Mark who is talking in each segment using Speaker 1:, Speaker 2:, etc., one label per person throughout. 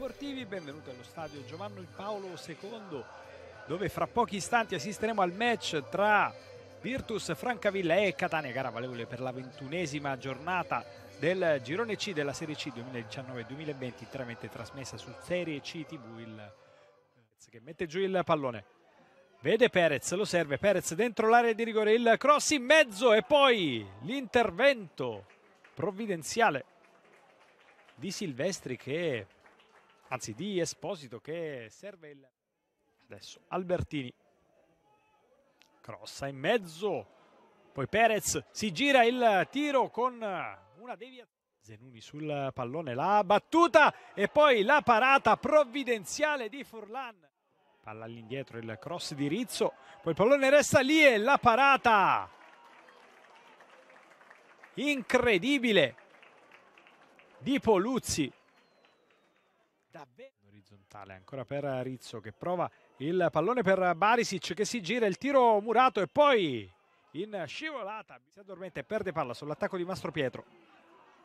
Speaker 1: sportivi, benvenuti allo stadio Giovanni Paolo II, dove fra pochi istanti assisteremo al match tra Virtus Francavilla e Catania, gara valevole per la ventunesima giornata del girone C della Serie C 2019-2020, interamente trasmessa su Serie C TV, il... che mette giù il pallone. Vede Perez, lo serve, Perez dentro l'area di rigore, il cross in mezzo e poi l'intervento provvidenziale di Silvestri che anzi di Esposito che serve il... Adesso Albertini. Crossa in mezzo. Poi Perez si gira il tiro con una deviazione. Zenuni sul pallone, la battuta e poi la parata provvidenziale di Furlan. Palla all'indietro, il cross di Rizzo, poi il pallone resta lì e la parata. Incredibile di Poluzzi davvero orizzontale ancora per Rizzo che prova il pallone per Barisic che si gira il tiro murato e poi in scivolata si addormenta e perde palla sull'attacco di Mastro Pietro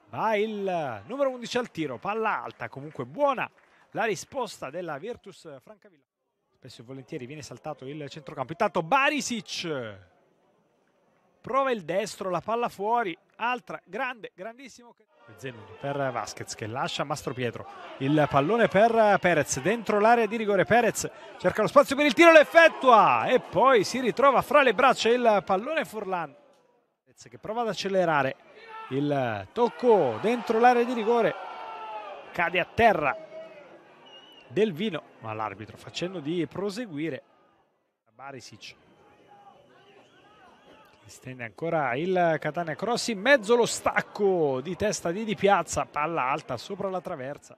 Speaker 1: va il numero 11 al tiro palla alta comunque buona la risposta della Virtus Francavilla spesso e volentieri viene saltato il centrocampo intanto Barisic prova il destro, la palla fuori, altra grande, grandissimo Zenoni per Vasquez che lascia Mastro Pietro, il pallone per Perez, dentro l'area di rigore Perez cerca lo spazio per il tiro, l'effettua e poi si ritrova fra le braccia il pallone Furlan che prova ad accelerare il tocco dentro l'area di rigore cade a terra del vino ma l'arbitro facendo di proseguire Barisic stende ancora il Catania Cross in mezzo lo stacco di testa di Di Piazza, palla alta sopra la traversa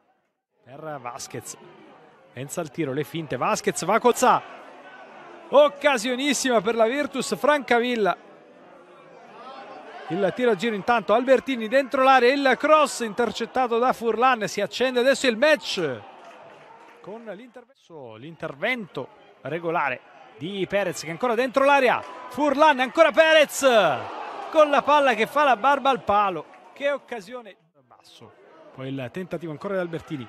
Speaker 1: per Vasquez. Pensa al tiro, le finte, Vasquez va col Sa. Occasionissima per la Virtus Francavilla. Il tiro a giro intanto Albertini dentro l'area, il cross intercettato da Furlan, si accende adesso il match con l'intervento regolare di Perez che ancora dentro l'area Furlan, ancora Perez con la palla che fa la barba al palo. Che occasione basso. Poi il tentativo ancora di Albertini.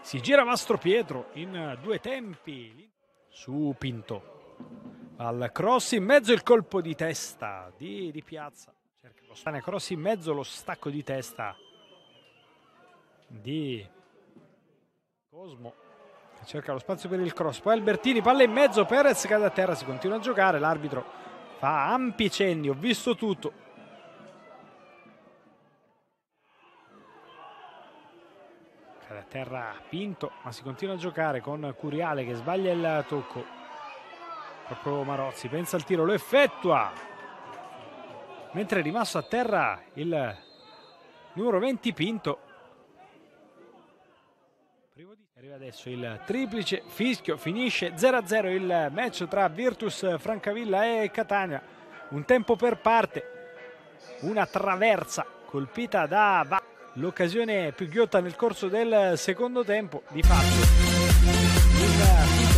Speaker 1: Si gira Mastro Pietro in eh, due tempi. Su Pinto. Al cross in mezzo il colpo di testa di, di Piazza. Cerca Costane cross in mezzo lo stacco di testa di Cosmo cerca lo spazio per il cross. Poi Albertini, palla in mezzo, Perez cade a terra, si continua a giocare, l'arbitro fa ampi cenni, ho visto tutto. Cade a terra Pinto, ma si continua a giocare con Curiale che sbaglia il tocco. Proprio Marozzi pensa al tiro, lo effettua. Mentre è rimasto a terra il numero 20 Pinto Arriva adesso il triplice fischio, finisce 0-0 il match tra Virtus Francavilla e Catania. Un tempo per parte, una traversa colpita da Va. l'occasione più ghiotta nel corso del secondo tempo. Di fatto, il